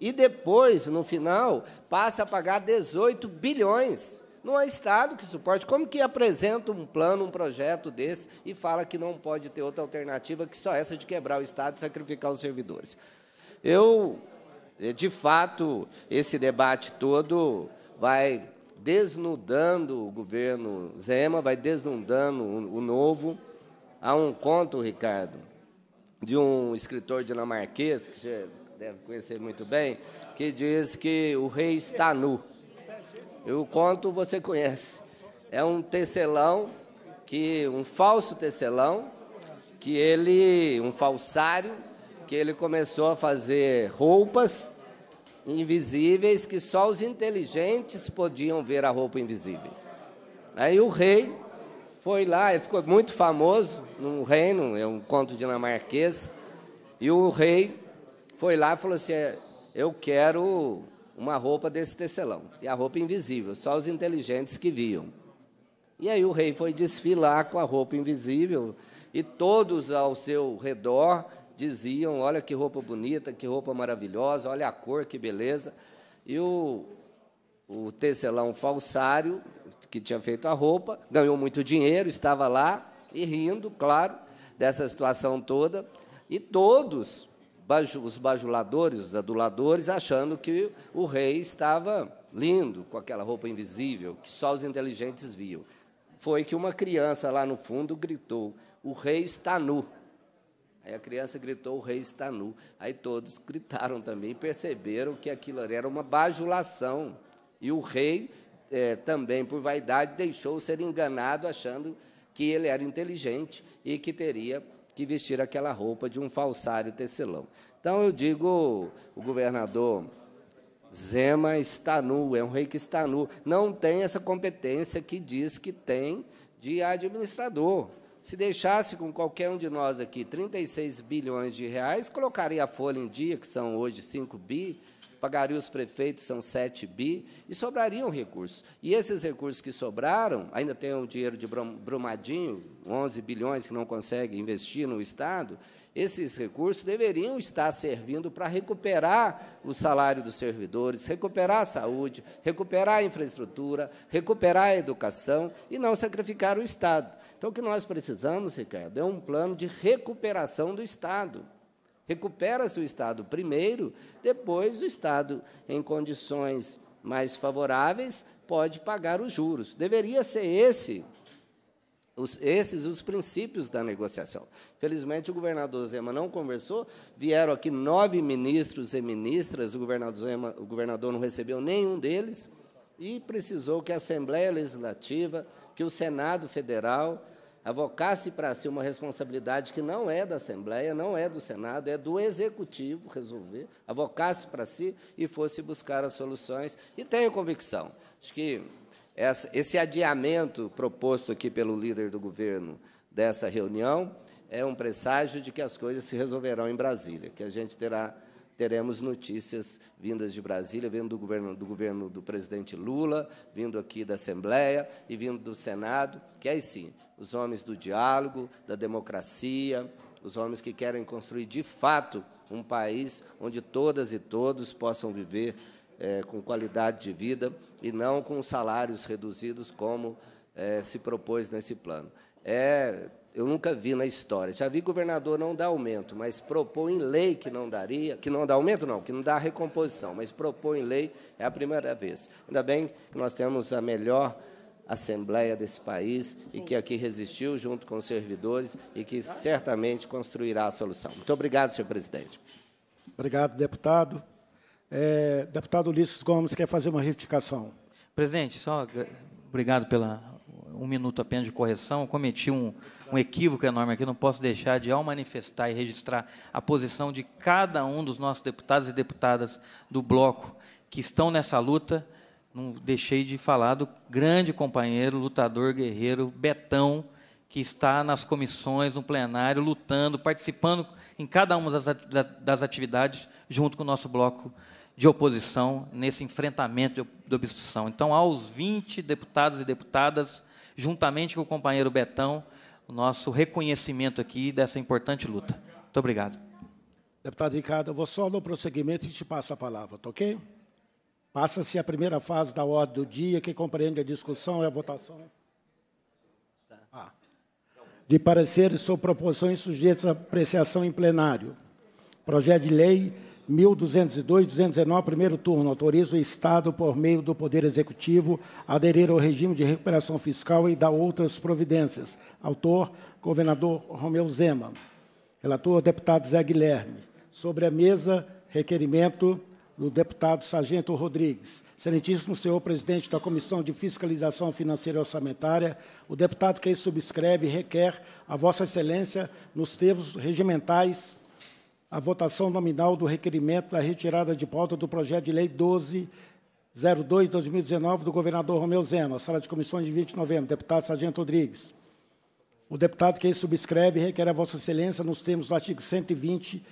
e depois, no final, passa a pagar 18 bilhões. Não há Estado que suporte. Como que apresenta um plano, um projeto desse e fala que não pode ter outra alternativa que só essa de quebrar o Estado e sacrificar os servidores? Eu, eh, de fato, esse debate todo vai desnudando o governo Zema, vai desnudando o novo. Há um conto, Ricardo, de um escritor dinamarquês, que você deve conhecer muito bem, que diz que o rei está nu. Eu o conto você conhece. É um tecelão, que, um falso tecelão, que ele, um falsário, que ele começou a fazer roupas invisíveis que só os inteligentes podiam ver a roupa invisíveis. Aí o rei foi lá, ele ficou muito famoso no reino, é um conto dinamarquês, e o rei foi lá e falou assim: é, Eu quero uma roupa desse tecelão, e a roupa invisível, só os inteligentes que viam. E aí o rei foi desfilar com a roupa invisível, e todos ao seu redor diziam: Olha que roupa bonita, que roupa maravilhosa, olha a cor, que beleza. E o, o tecelão falsário, que tinha feito a roupa, ganhou muito dinheiro, estava lá e rindo, claro, dessa situação toda. E todos os bajuladores, os aduladores, achando que o rei estava lindo, com aquela roupa invisível, que só os inteligentes viam. Foi que uma criança lá no fundo gritou: O rei está nu. Aí a criança gritou: O rei está nu. Aí todos gritaram também, perceberam que aquilo era uma bajulação. E o rei, é, também por vaidade, deixou ser enganado, achando que ele era inteligente e que teria que vestir aquela roupa de um falsário tecelão. Então eu digo, o governador Zema está nu, é um rei que está nu, não tem essa competência que diz que tem de administrador. Se deixasse com qualquer um de nós aqui 36 bilhões de reais, colocaria a folha em dia, que são hoje 5 bi, pagaria os prefeitos, são 7 bi, e sobrariam recursos. E esses recursos que sobraram, ainda tem o dinheiro de Brumadinho, 11 bilhões que não consegue investir no Estado, esses recursos deveriam estar servindo para recuperar o salário dos servidores, recuperar a saúde, recuperar a infraestrutura, recuperar a educação e não sacrificar o Estado. Então, o que nós precisamos, Ricardo, é um plano de recuperação do Estado. Recupera-se o Estado primeiro, depois o Estado, em condições mais favoráveis, pode pagar os juros. Deveria ser esse, os, esses os princípios da negociação. Felizmente, o governador Zema não conversou, vieram aqui nove ministros e ministras, o governador, Zema, o governador não recebeu nenhum deles, e precisou que a Assembleia Legislativa, que o Senado Federal, avocasse para si uma responsabilidade que não é da Assembleia, não é do Senado, é do Executivo resolver, Avocasse para si e fosse buscar as soluções. E tenho convicção de que essa, esse adiamento proposto aqui pelo líder do governo dessa reunião é um presságio de que as coisas se resolverão em Brasília, que a gente terá teremos notícias vindas de Brasília, vindo do governo, do governo do presidente Lula, vindo aqui da Assembleia e vindo do Senado, que aí sim os homens do diálogo, da democracia, os homens que querem construir de fato um país onde todas e todos possam viver é, com qualidade de vida e não com salários reduzidos como é, se propôs nesse plano. É, eu nunca vi na história. Já vi governador não dar aumento, mas propor em lei que não daria, que não dá aumento não, que não dá recomposição, mas propor em lei é a primeira vez. Ainda bem que nós temos a melhor Assembleia desse país e que aqui resistiu junto com os servidores e que certamente construirá a solução. Muito obrigado, senhor presidente. Obrigado, deputado. É, deputado Ulisses Gomes quer fazer uma retificação. Presidente, só obrigado pela um minuto apenas de correção. Cometi um, um equívoco enorme aqui. Não posso deixar de, ao manifestar e registrar a posição de cada um dos nossos deputados e deputadas do bloco que estão nessa luta não deixei de falar do grande companheiro, lutador, guerreiro, Betão, que está nas comissões, no plenário, lutando, participando em cada uma das atividades, junto com o nosso bloco de oposição, nesse enfrentamento de obstrução. Então, aos 20 deputados e deputadas, juntamente com o companheiro Betão, o nosso reconhecimento aqui dessa importante luta. Muito obrigado. Deputado Ricardo, eu vou só no prosseguimento e te passo a palavra, tá ok? Passa-se a primeira fase da ordem do dia, que compreende a discussão e é a votação tá. ah. de pareceres sobre proposições sujeitas à apreciação em plenário. Projeto de Lei 1202-219, primeiro turno, autoriza o Estado, por meio do Poder Executivo, a aderir ao regime de recuperação fiscal e dar outras providências. Autor, governador Romeu Zema. Relator, deputado Zé Guilherme. Sobre a mesa, requerimento do deputado Sargento Rodrigues. Excelentíssimo senhor presidente da Comissão de Fiscalização Financeira e Orçamentária, o deputado que subscreve requer a Vossa Excelência, nos termos regimentais, a votação nominal do requerimento da retirada de pauta do projeto de lei 12 02-2019, do governador Romeu Zema, sala de comissões de 20 de novembro, deputado Sargento Rodrigues. O deputado que subscreve requer a Vossa Excelência, nos termos do artigo 120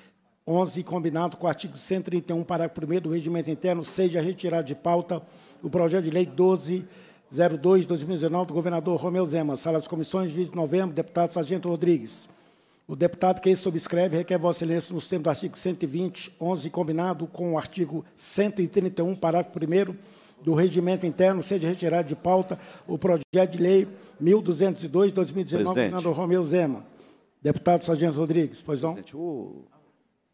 11, combinado com o artigo 131, parágrafo 1 do Regimento Interno, seja retirado de pauta o projeto de lei 12.02/2019 do governador Romeu Zema. Sala das Comissões, 20 de novembro, deputado Sargento Rodrigues. O deputado que subscreve requer Vossa Excelência nos termos do artigo 120, 11, combinado com o artigo 131, parágrafo 1 do Regimento Interno, seja retirado de pauta o projeto de lei 1202-2019 do governador Romeu Zema. Deputado Sargento Rodrigues, pois não. Presidente, o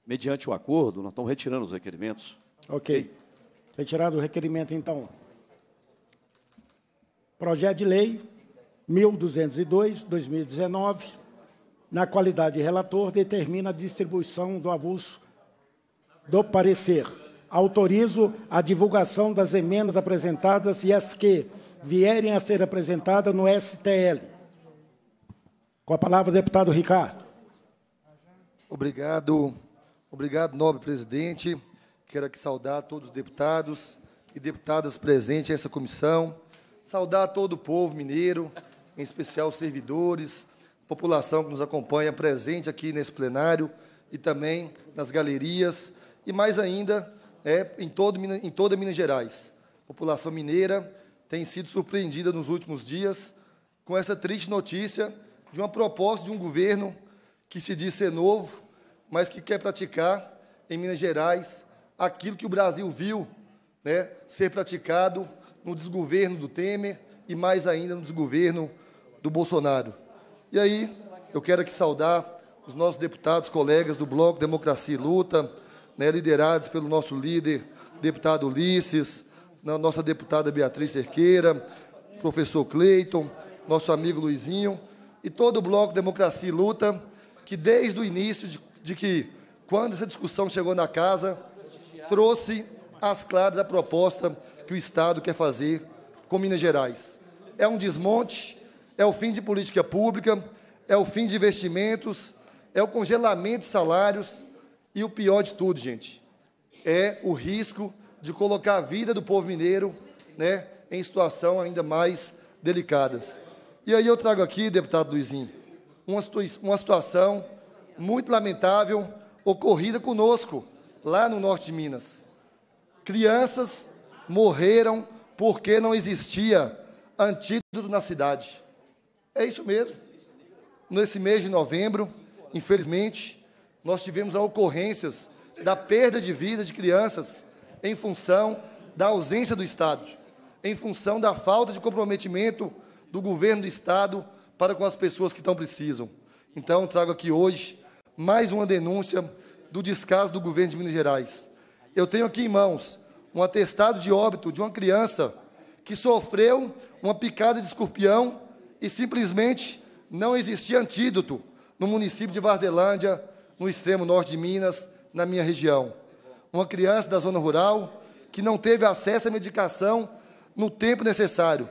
mediante o acordo, nós estamos retirando os requerimentos. Ok. okay? Retirado o requerimento, então. Projeto de lei 1202-2019, na qualidade de relator, determina a distribuição do avulso do parecer. Autorizo a divulgação das emendas apresentadas e as que vierem a ser apresentadas no STL. Com a palavra, deputado Ricardo. Obrigado, Obrigado, nobre presidente. Quero aqui saudar todos os deputados e deputadas presentes a essa comissão. Saudar todo o povo mineiro, em especial os servidores, população que nos acompanha presente aqui nesse plenário e também nas galerias e mais ainda é, em, todo, em toda Minas Gerais. A população mineira tem sido surpreendida nos últimos dias com essa triste notícia de uma proposta de um governo que se diz ser novo, mas que quer praticar em Minas Gerais aquilo que o Brasil viu né, ser praticado no desgoverno do Temer e mais ainda no desgoverno do Bolsonaro. E aí, eu quero aqui saudar os nossos deputados, colegas do Bloco Democracia e Luta, né, liderados pelo nosso líder, deputado Ulisses, nossa deputada Beatriz Cerqueira, professor Cleiton, nosso amigo Luizinho, e todo o Bloco Democracia e Luta, que desde o início de de que, quando essa discussão chegou na casa, trouxe às claras a proposta que o Estado quer fazer com Minas Gerais. É um desmonte, é o fim de política pública, é o fim de investimentos, é o congelamento de salários e o pior de tudo, gente, é o risco de colocar a vida do povo mineiro né, em situação ainda mais delicadas. E aí eu trago aqui, deputado Luizinho, uma, situa uma situação muito lamentável ocorrida conosco, lá no norte de Minas. Crianças morreram porque não existia antídoto na cidade. É isso mesmo. Nesse mês de novembro, infelizmente, nós tivemos ocorrências da perda de vida de crianças em função da ausência do Estado, em função da falta de comprometimento do governo do Estado para com as pessoas que tão precisam. Então, trago aqui hoje mais uma denúncia do descaso do governo de Minas Gerais. Eu tenho aqui em mãos um atestado de óbito de uma criança que sofreu uma picada de escorpião e simplesmente não existia antídoto no município de Varzelândia, no extremo norte de Minas, na minha região. Uma criança da zona rural que não teve acesso à medicação no tempo necessário.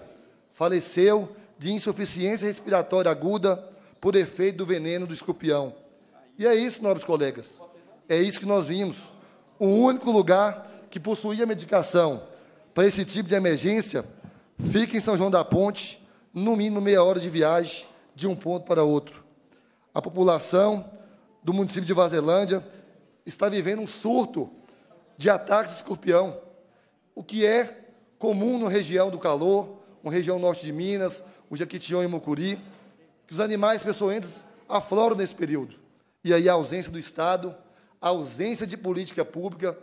Faleceu de insuficiência respiratória aguda por efeito do veneno do escorpião. E é isso, nobres colegas. É isso que nós vimos. O único lugar que possuía medicação para esse tipo de emergência fica em São João da Ponte, no mínimo meia hora de viagem de um ponto para outro. A população do município de Vazelândia está vivendo um surto de ataques de escorpião, o que é comum na região do calor, na região norte de Minas, o Jaquitião e Mucuri, que os animais peçoentes afloram nesse período. E aí a ausência do Estado, a ausência de política pública,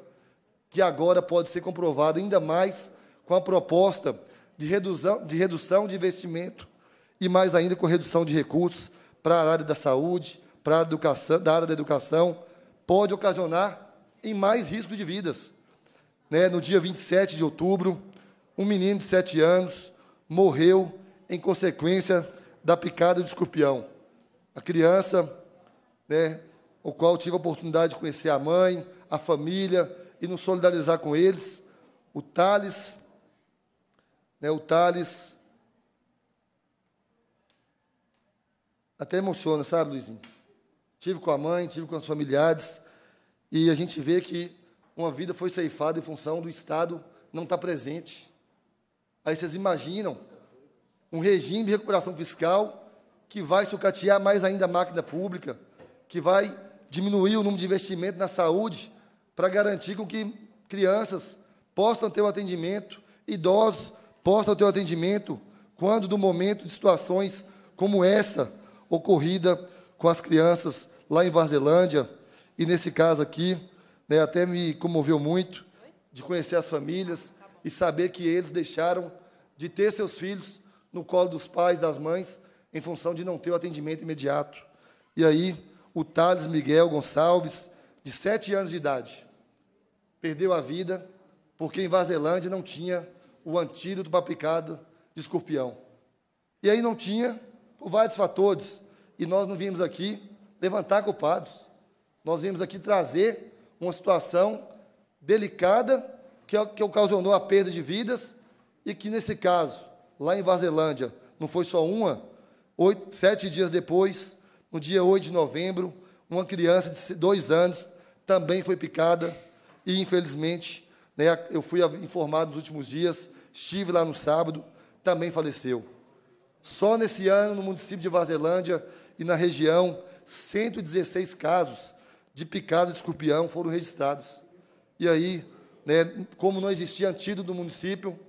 que agora pode ser comprovado ainda mais com a proposta de redução de, redução de investimento e mais ainda com redução de recursos para a área da saúde, para a educação, da área da educação, pode ocasionar em mais risco de vidas. Né? No dia 27 de outubro, um menino de 7 anos morreu em consequência da picada de escorpião. A criança né, o qual tive a oportunidade de conhecer a mãe, a família e nos solidarizar com eles. O Thales, né, o Thales. Até emociona, sabe, Luizinho? Tive com a mãe, tive com os familiares, e a gente vê que uma vida foi ceifada em função do Estado não estar presente. Aí vocês imaginam um regime de recuperação fiscal que vai sucatear mais ainda a máquina pública, que vai diminuir o número de investimento na saúde para garantir que crianças possam ter o atendimento, idosos possam ter o atendimento quando do momento de situações como essa ocorrida com as crianças lá em Varzelândia e nesse caso aqui, né, até me comoveu muito de conhecer as famílias e saber que eles deixaram de ter seus filhos no colo dos pais, das mães, em função de não ter o atendimento imediato. E aí, o Thales Miguel Gonçalves, de sete anos de idade. Perdeu a vida porque em Vazelândia não tinha o antídoto para picada de escorpião. E aí não tinha, por vários fatores, e nós não vimos aqui levantar culpados. Nós vimos aqui trazer uma situação delicada que, é que ocasionou a perda de vidas e que, nesse caso, lá em Vazelândia, não foi só uma, oito, sete dias depois, no dia 8 de novembro, uma criança de dois anos também foi picada e, infelizmente, né, eu fui informado nos últimos dias, estive lá no sábado, também faleceu. Só nesse ano, no município de Vazelândia e na região, 116 casos de picada de escorpião foram registrados. E aí, né, como não existia antídoto no município,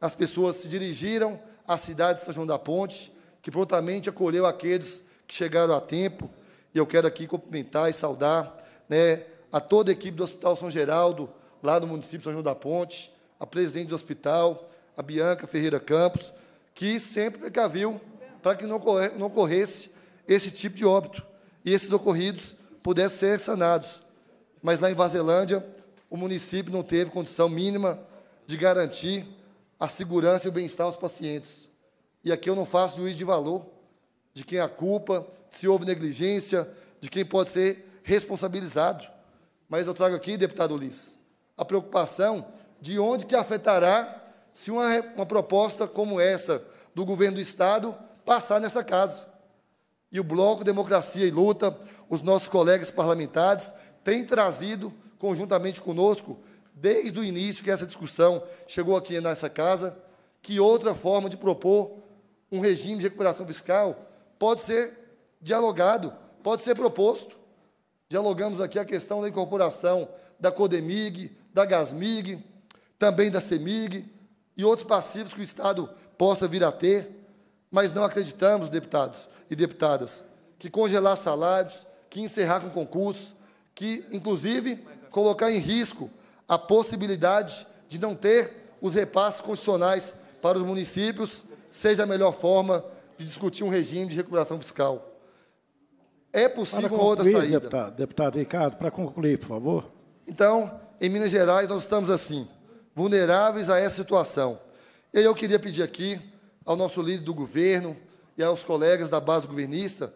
as pessoas se dirigiram à cidade de São João da Ponte, que prontamente acolheu aqueles que chegaram a tempo. E eu quero aqui cumprimentar e saudar né, a toda a equipe do Hospital São Geraldo, lá do município de São João da Ponte, a presidente do hospital, a Bianca Ferreira Campos, que sempre precaviu para que não, não ocorresse esse tipo de óbito e esses ocorridos pudessem ser sanados. Mas lá em Vazelândia, o município não teve condição mínima de garantir a segurança e o bem-estar aos pacientes. E aqui eu não faço juízo de valor, de quem a culpa, se houve negligência, de quem pode ser responsabilizado. Mas eu trago aqui, deputado Ulisses, a preocupação de onde que afetará se uma, uma proposta como essa do governo do Estado passar nessa casa. E o Bloco Democracia e Luta, os nossos colegas parlamentares, têm trazido conjuntamente conosco, desde o início que essa discussão chegou aqui nessa casa, que outra forma de propor um regime de recuperação fiscal pode ser dialogado, pode ser proposto. Dialogamos aqui a questão da incorporação da CODEMIG, da GASMIG, também da CEMIG e outros passivos que o Estado possa vir a ter, mas não acreditamos, deputados e deputadas, que congelar salários, que encerrar com concursos, que, inclusive, colocar em risco a possibilidade de não ter os repasses constitucionais para os municípios seja a melhor forma de discutir um regime de recuperação fiscal. É possível concluir, uma outra saída. Deputado, deputado Ricardo, para concluir, por favor. Então, em Minas Gerais, nós estamos assim, vulneráveis a essa situação. E eu queria pedir aqui ao nosso líder do governo e aos colegas da base governista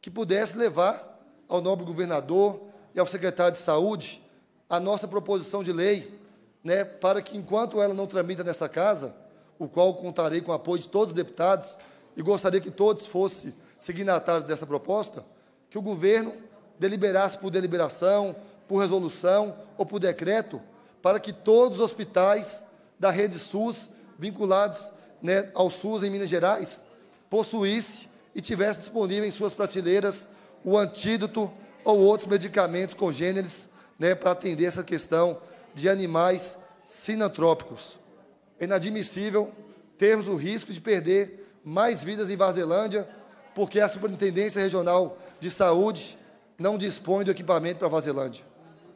que pudesse levar ao nobre governador e ao secretário de Saúde a nossa proposição de lei, né, para que, enquanto ela não tramita nessa casa, o qual contarei com o apoio de todos os deputados, e gostaria que todos fossem signatários dessa proposta, que o governo deliberasse por deliberação, por resolução ou por decreto, para que todos os hospitais da rede SUS vinculados né, ao SUS em Minas Gerais possuísse e tivesse disponível em suas prateleiras o antídoto ou outros medicamentos congêneres né, para atender essa questão de animais sinantrópicos. É inadmissível termos o risco de perder mais vidas em Vazelândia, porque a Superintendência Regional de Saúde não dispõe do equipamento para Vazelândia.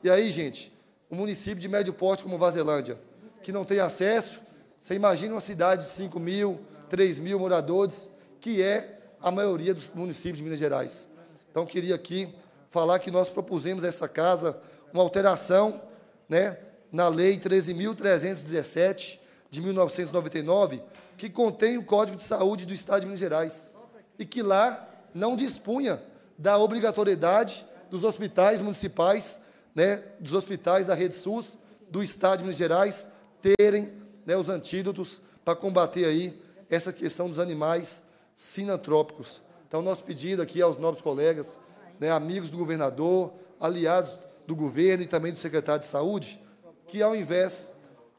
E aí, gente, um município de médio porte como Vazelândia, que não tem acesso, você imagina uma cidade de 5 mil, 3 mil moradores, que é a maioria dos municípios de Minas Gerais. Então, queria aqui falar que nós propusemos a essa casa uma alteração né, na Lei 13.317, de 1999, que contém o Código de Saúde do Estado de Minas Gerais e que lá não dispunha da obrigatoriedade dos hospitais municipais, né, dos hospitais da rede SUS do Estado de Minas Gerais terem né, os antídotos para combater aí essa questão dos animais sinantrópicos. Então, nosso pedido aqui aos nobres colegas, né, amigos do governador, aliados do governo e também do secretário de Saúde, que ao invés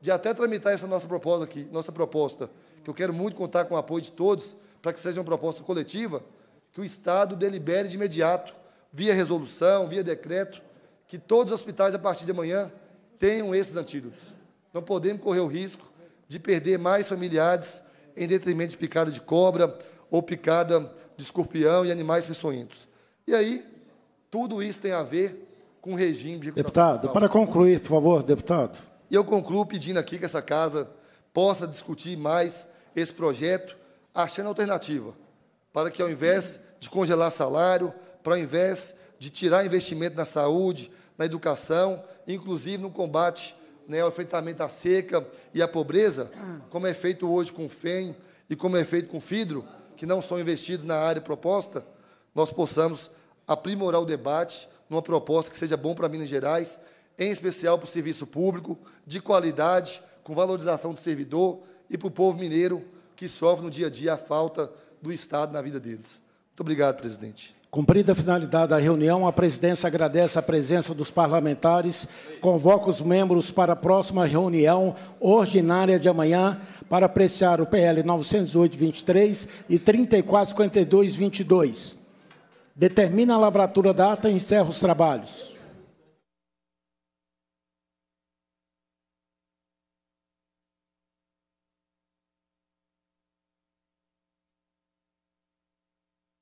de até tramitar essa nossa proposta aqui, nossa proposta que eu quero muito contar com o apoio de todos para que seja uma proposta coletiva, que o Estado delibere de imediato, via resolução, via decreto, que todos os hospitais, a partir de amanhã, tenham esses antídotos. Não podemos correr o risco de perder mais familiares em detrimento de picada de cobra ou picada de escorpião e animais peçonhentos. E aí, tudo isso tem a ver com o regime de... Deputado, para concluir, por favor, deputado. E eu concluo pedindo aqui que essa casa possa discutir mais esse projeto achando alternativa, para que ao invés de congelar salário, para ao invés de tirar investimento na saúde, na educação, inclusive no combate né, ao enfrentamento à seca e à pobreza, como é feito hoje com o FEM e como é feito com o FIDRO, que não são investidos na área proposta, nós possamos aprimorar o debate numa proposta que seja bom para Minas Gerais, em especial para o serviço público, de qualidade, com valorização do servidor e para o povo mineiro que sofre no dia a dia a falta do Estado na vida deles. Muito obrigado, presidente. Cumprida a finalidade da reunião, a presidência agradece a presença dos parlamentares, convoca os membros para a próxima reunião ordinária de amanhã para apreciar o PL 908-23 e 3452-22. Determina a lavratura ata e encerra os trabalhos.